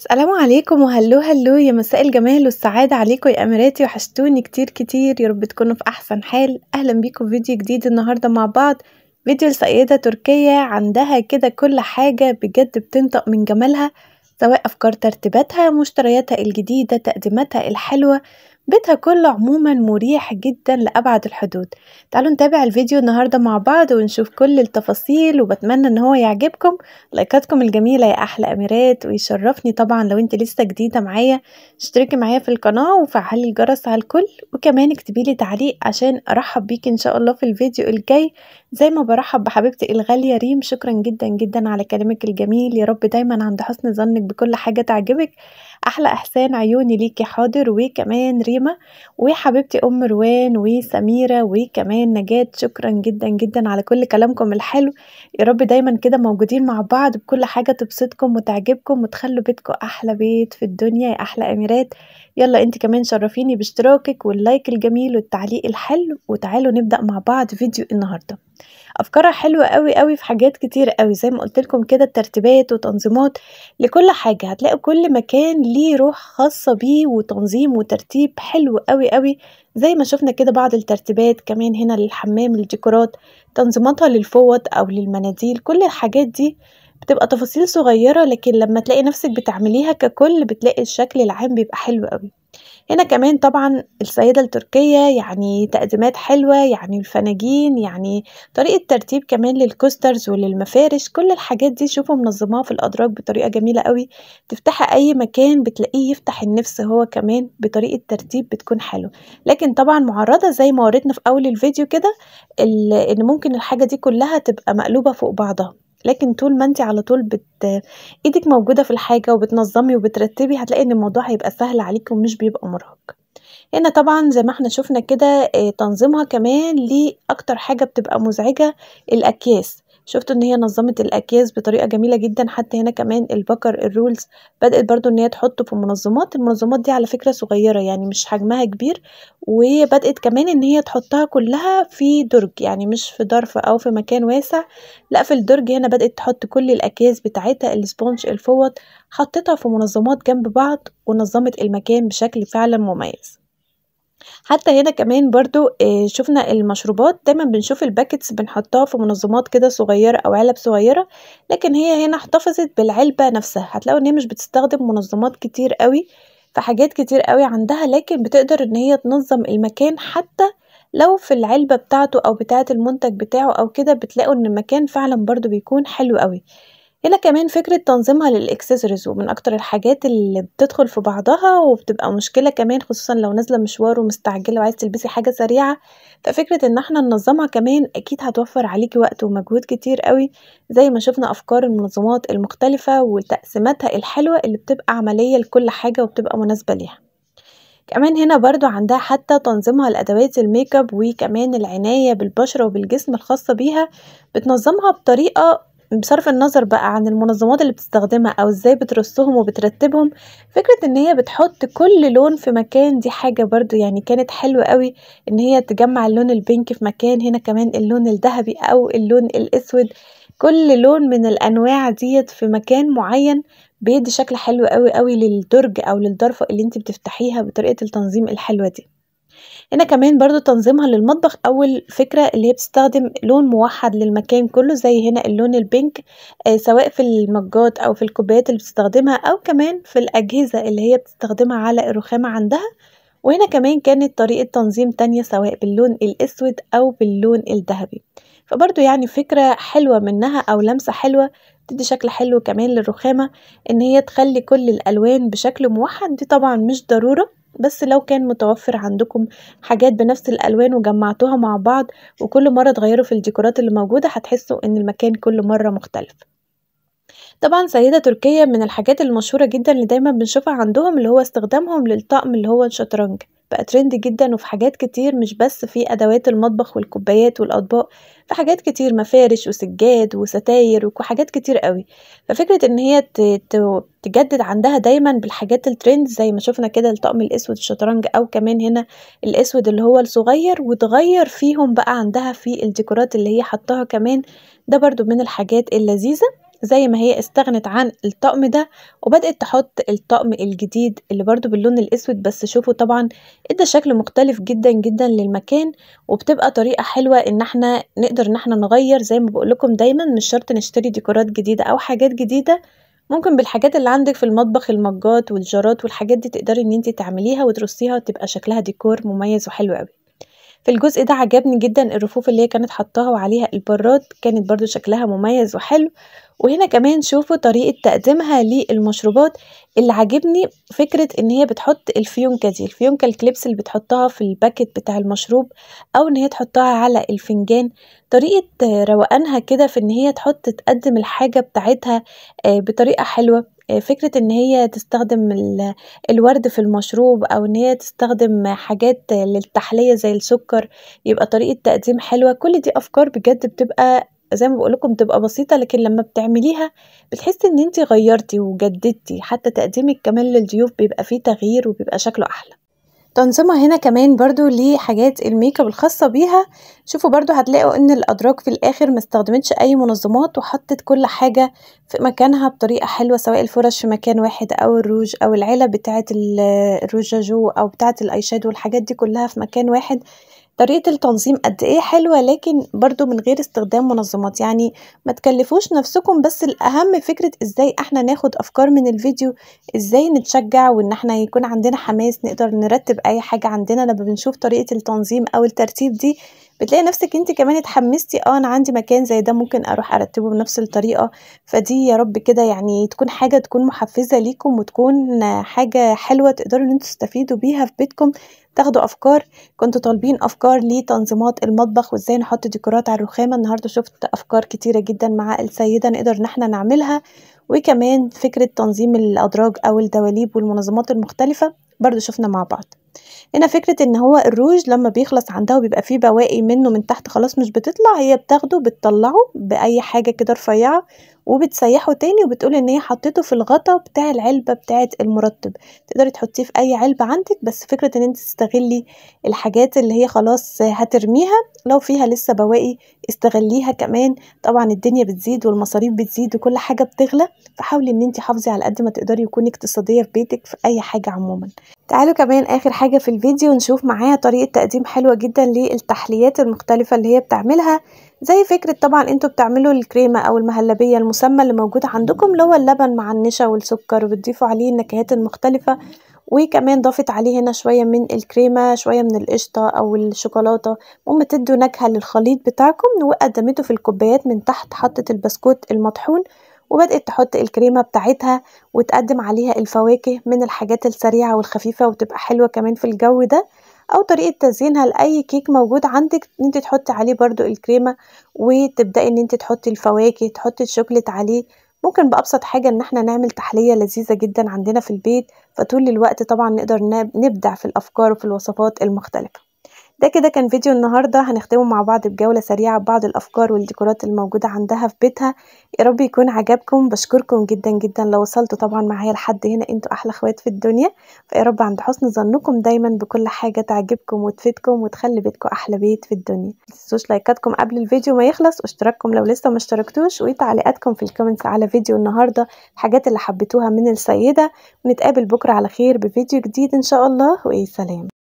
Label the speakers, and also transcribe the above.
Speaker 1: السلام عليكم وهلو هلو يا مساء الجمال والسعادة عليكم يا أميراتي وحشتوني كتير كتير يا رب تكونوا في أحسن حال أهلا بيكم في فيديو جديد النهاردة مع بعض فيديو لسيدة تركية عندها كده كل حاجة بجد بتنطق من جمالها سواء أفكار ترتيباتها مشترياتها الجديدة تقديماتها الحلوة بيتها كله عموما مريح جدا لأبعد الحدود تعالوا نتابع الفيديو النهاردة مع بعض ونشوف كل التفاصيل وبتمنى ان هو يعجبكم لايكاتكم الجميلة يا أحلى أميرات ويشرفني طبعا لو انت لسه جديدة معايا اشتركي معايا في القناة وفعلي الجرس على الكل وكمان اكتبي لي تعليق عشان أرحب بيك ان شاء الله في الفيديو الجاي زي ما برحب بحبيبتي الغالية ريم شكرا جدا جدا على كلامك الجميل يا رب دايما عند حسن ظنك بكل حاجة تعجبك احلى احسان عيوني ليكي حاضر وكمان ريما وحبيبتي ام روان وسميره وكمان نجاة شكرا جدا جدا على كل كلامكم الحلو يا رب دايما كده موجودين مع بعض بكل حاجه تبسطكم وتعجبكم وتخلوا بيتكم احلى بيت في الدنيا يا احلى اميرات يلا انت كمان شرفيني باشتراكك واللايك الجميل والتعليق الحلو وتعالوا نبدا مع بعض فيديو النهارده افكارها حلوه قوي قوي في حاجات كتير قوي زي ما قلت لكم كده الترتيبات وتنظيمات لكل حاجه هتلاقي كل مكان ليه روح خاصه بيه وتنظيم وترتيب حلو قوي قوي زي ما شفنا كده بعض الترتيبات كمان هنا للحمام الديكورات تنظيماتها للفوط او للمناديل كل الحاجات دي بتبقى تفاصيل صغيرة لكن لما تلاقي نفسك بتعمليها ككل بتلاقي الشكل العام بيبقى حلو قوي هنا كمان طبعا السيدة التركية يعني تقديمات حلوة يعني الفناجين يعني طريقة ترتيب كمان للكوسترز وللمفارش كل الحاجات دي شوفوا منظماها في الأدراج بطريقة جميلة قوي تفتح أي مكان بتلاقيه يفتح النفس هو كمان بطريقة ترتيب بتكون حلو لكن طبعا معرضة زي ما وريتنا في أول الفيديو كده إن ممكن الحاجة دي كلها تبقى مقلوبة فوق بعضها لكن طول ما انت على طول بت ايدك موجوده في الحاجه وبتنظمي وبترتبي هتلاقي ان الموضوع هيبقى سهل عليكي ومش بيبقى مرهق هنا طبعا زي ما احنا شفنا كده آه، تنظيمها كمان لاكتر حاجه بتبقى مزعجه الاكياس شفت ان هي نظمت الاكياس بطريقه جميله جدا حتى هنا كمان البكر الرولز بدات برضو ان هي تحطه في منظمات المنظمات دي على فكره صغيره يعني مش حجمها كبير وبدات كمان ان هي تحطها كلها في درج يعني مش في ظرف او في مكان واسع لا في الدرج هنا بدات تحط كل الاكياس بتاعتها السبونج الفوط حطيتها في منظمات جنب بعض ونظمت المكان بشكل فعلا مميز حتى هنا كمان برضو آه، شفنا المشروبات دايما بنشوف الباكتس بنحطها في منظمات كده صغيرة او علب صغيرة لكن هي هنا احتفظت بالعلبة نفسها هتلاقوا ان هي مش بتستخدم منظمات كتير قوي في حاجات كتير قوي عندها لكن بتقدر ان هي تنظم المكان حتى لو في العلبة بتاعته او بتاعة المنتج بتاعه او كده بتلاقوا ان المكان فعلا برضو بيكون حلو قوي هنا كمان فكرة تنظيمها للإكسسوارز ومن أكتر الحاجات اللي بتدخل في بعضها وبتبقى مشكلة كمان خصوصا لو نازلة مشوار ومستعجلة وعايز تلبسي حاجة سريعة ففكرة إن احنا ننظمها كمان أكيد هتوفر عليكي وقت ومجهود كتير قوي زي ما شفنا أفكار المنظمات المختلفة وتقسيماتها الحلوة اللي بتبقى عملية لكل حاجة وبتبقى مناسبة ليها كمان هنا برضو عندها حتى تنظيمها لأدوات الميك اب وكمان العناية بالبشرة وبالجسم الخاصة بيها بتنظمها بطريقة بصرف النظر بقى عن المنظمات اللي بتستخدمها او ازاي بترصهم وبترتبهم فكرة ان هي بتحط كل لون في مكان دي حاجة برضو يعني كانت حلوة قوي ان هي تجمع اللون البينك في مكان هنا كمان اللون الذهبي او اللون الاسود كل لون من الانواع ديت في مكان معين بيدي شكل حلو قوي قوي للدرج او للدرفة اللي انت بتفتحيها بطريقة التنظيم الحلوة دي هنا كمان برضو تنظيمها للمطبخ اول فكره اللي هي بتستخدم لون موحد للمكان كله زي هنا اللون البينك آه سواء في المجات او في الكوبايات اللي بتستخدمها او كمان في الاجهزه اللي هي بتستخدمها على الرخامه عندها وهنا كمان كانت طريقه تنظيم تانية سواء باللون الاسود او باللون الذهبي فبرضو يعني فكره حلوه منها او لمسه حلوه تدي شكل حلو كمان للرخامه ان هي تخلي كل الالوان بشكل موحد دي طبعا مش ضروره بس لو كان متوفر عندكم حاجات بنفس الالوان وجمعتوها مع بعض وكل مره تغيروا في الديكورات اللي موجوده هتحسوا ان المكان كل مره مختلف طبعًا سيدة تركية من الحاجات المشهورة جدًا اللي دايمًا بنشوفها عندهم، اللي هو استخدامهم للطقم اللي هو الشطرنج، بقى ترند جدًا وفي حاجات كتير مش بس في أدوات المطبخ والكوبايات والأطباق، في حاجات كتير مفارش وسجاد وستاير وحاجات كتير أوي، ففكرة إن هي تجدد عندها دايمًا بالحاجات الترند زي ما شوفنا كده الطقم الأسود الشطرنج أو كمان هنا الأسود اللي هو الصغير، وتغير فيهم بقى عندها في الديكورات اللي هي حطها كمان، ده برضو من الحاجات اللذيذة. زي ما هي استغنت عن الطقم ده وبدأت تحط الطقم الجديد اللي برضو باللون الأسود بس شوفوا طبعا ادى شكل مختلف جدا جدا للمكان وبتبقى طريقة حلوة ان احنا نقدر ان احنا نغير زي ما بقولكم دايما مش شرط نشتري ديكورات جديدة او حاجات جديدة ممكن بالحاجات اللي عندك في المطبخ المجات والجارات والحاجات دي تقدري ان انت تعمليها وترصيها وتبقى شكلها ديكور مميز وحلو قوي في الجزء ده عجبني جدا الرفوف اللي هي كانت حطاها وعليها البراد كانت برضو شكلها مميز وحلو وهنا كمان شوفوا طريقة تقديمها للمشروبات اللي عاجبني فكرة ان هي بتحط الفيونكة دي الفيونكة الكليبس اللي بتحطها في الباكت بتاع المشروب او ان هي تحطها على الفنجان طريقة روقانها كده في ان هي تحط تقدم الحاجة بتاعتها آه، بطريقة حلوة فكرة ان هي تستخدم الورد في المشروب او ان هي تستخدم حاجات للتحلية زي السكر يبقى طريقة تقديم حلوة كل دي افكار بجد بتبقى زي ما بقولكم بتبقى بسيطة لكن لما بتعمليها بتحسي ان انت غيرتي وجددتي حتى تقديمك كمان للضيوف بيبقى فيه تغيير وبيبقى شكله احلى تنظيمها هنا كمان برضو لحاجات الميك اب الخاصة بيها شوفوا برضو هتلاقوا ان الادراج في الاخر ما استخدمتش اي منظمات وحطت كل حاجة في مكانها بطريقة حلوة سواء الفرش في مكان واحد او الروج او العلب بتاعة الروجاجو او بتاعة الايشادو والحاجات دي كلها في مكان واحد طريقة التنظيم قد ايه حلوة لكن برضو من غير استخدام منظمات يعني ما تكلفوش نفسكم بس الاهم فكرة ازاي احنا ناخد افكار من الفيديو ازاي نتشجع وان احنا يكون عندنا حماس نقدر نرتب اي حاجة عندنا لما بنشوف طريقة التنظيم او الترتيب دي بتلاقي نفسك انت كمان اتحمستي اه انا عندي مكان زي ده ممكن اروح ارتبه بنفس الطريقه فدي يا رب كده يعني تكون حاجه تكون محفزه ليكم وتكون حاجه حلوه تقدروا ان انتوا تستفيدوا بيها في بيتكم تاخدوا افكار كنتوا طالبين افكار لتنظيمات المطبخ وازاي نحط ديكورات على الرخامه النهارده شفت افكار كتيره جدا مع السيده نقدر ان احنا نعملها وكمان فكره تنظيم الادراج او الدواليب والمنظمات المختلفه برضو شفنا مع بعض هنا فكرة ان هو الروج لما بيخلص عندها وبيبقى فيه بواقي منه من تحت خلاص مش بتطلع هي بتاخده بتطلعه بأي حاجة كده رفيعة وبتسيحه تاني وبتقول ان هي حطيته في الغطا بتاع العلبه بتاعه المرطب تقدري تحطيه في اي علبه عندك بس فكره ان انت تستغلي الحاجات اللي هي خلاص هترميها لو فيها لسه بواقي استغليها كمان طبعا الدنيا بتزيد والمصاريف بتزيد وكل حاجه بتغلى فحاولي ان انت حافظي على قد ما تقدري يكون اقتصاديه في بيتك في اي حاجه عموما تعالوا كمان اخر حاجه في الفيديو نشوف معاها طريقه تقديم حلوه جدا للتحليات المختلفه اللي هي بتعملها زي فكرة طبعا انتوا بتعملوا الكريمة او المهلبية المسمى اللي موجود عندكم اللي هو اللبن مع النشا والسكر وبتضيفوا عليه النكهات المختلفة وكمان ضافت عليه هنا شوية من الكريمة شوية من القشطة او الشوكولاتة المهم تدوا نكهة للخليط بتاعكم وقدمته في الكوبايات من تحت حطت البسكوت المطحون وبدأت تحط الكريمة بتاعتها وتقدم عليها الفواكه من الحاجات السريعة والخفيفة وتبقى حلوة كمان في الجو ده او طريقه تزيينها لاي كيك موجود عندك ان انت تحطي عليه برضو الكريمه وتبداي ان انت تحطي الفواكه تحطي الشوكليت عليه ممكن بابسط حاجه ان احنا نعمل تحليه لذيذه جدا عندنا في البيت فطول الوقت طبعا نقدر نبدع في الافكار وفي الوصفات المختلفه ده كده كان فيديو النهاردة هنختمه مع بعض بجولة سريعة ببعض الأفكار والديكورات الموجودة عندها في بيتها يا رب يكون عجبكم بشكركم جدا جدا لو وصلتوا طبعا معايا لحد هنا انتوا أحلى اخوات في الدنيا فيا رب عند حسن ظنكم دايما بكل حاجة تعجبكم وتفيدكم وتخلي بيتكم أحلى بيت في الدنيا متنسوش لايكاتكم قبل الفيديو ما يخلص واشتراككم لو لسه ما اشتركتوش وتعليقاتكم في الكومنتس على فيديو النهاردة الحاجات اللي حبيتوها من السيدة ونتقابل بكرة على خير بفيديو جديد إن شاء الله وإيه سلام